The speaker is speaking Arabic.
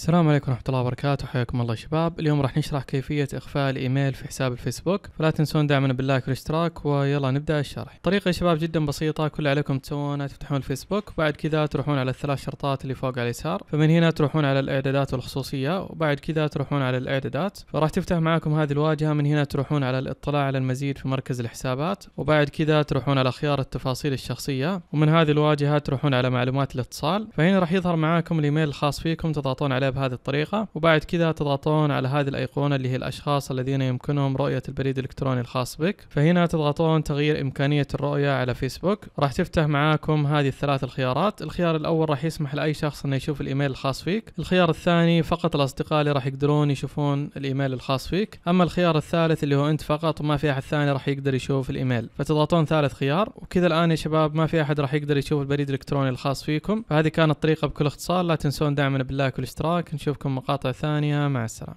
السلام عليكم ورحمة الله وبركاته حياكم الله شباب اليوم راح نشرح كيفية إخفاء الإيميل في حساب الفيسبوك فلا تنسون دعمنا باللايك والاشتراك ويلا نبدأ الشرح طريقة يا شباب جدا بسيطة كل اللي عليكم تسوونه تفتحون الفيسبوك بعد كذا تروحون على الثلاث شرطات اللي فوق على اليسار فمن هنا تروحون على الإعدادات والخصوصية وبعد كذا تروحون على الإعدادات فراح تفتح معاكم هذه الواجهة من هنا تروحون على الاطلاع على المزيد في مركز الحسابات وبعد كذا تروحون على خيار التفاصيل الشخصية ومن هذه الواجهة تروحون على معلومات الاتصال فهنا راح يظهر معاكم الإيميل الخاص فيكم تضغطون عليه عليها بهذه الطريقة وبعد كذا تضغطون على هذه الأيقونة اللي هي الأشخاص الذين يمكنهم رؤية البريد الإلكتروني الخاص بك فهنا تضغطون تغيير إمكانية الرؤية على فيسبوك راح تفتح معاكم هذه الثلاث الخيارات الخيار الأول راح يسمح لأي شخص أنه يشوف الإيميل الخاص فيك الخيار الثاني فقط الأصدقاء اللي راح يقدرون يشوفون الإيميل الخاص فيك أما الخيار الثالث اللي هو أنت فقط وما في أحد ثاني راح يقدر يشوف الإيميل فتضغطون ثالث خيار وكذا الآن يا شباب ما في أحد راح يقدر يشوف البريد الإلكتروني الخاص فيكم فهذه كانت طريقة بكل اختصار لا تنسون دعمنا باللايك والاشتراك الله كنشوفكم مقاطع ثانية مع السلامة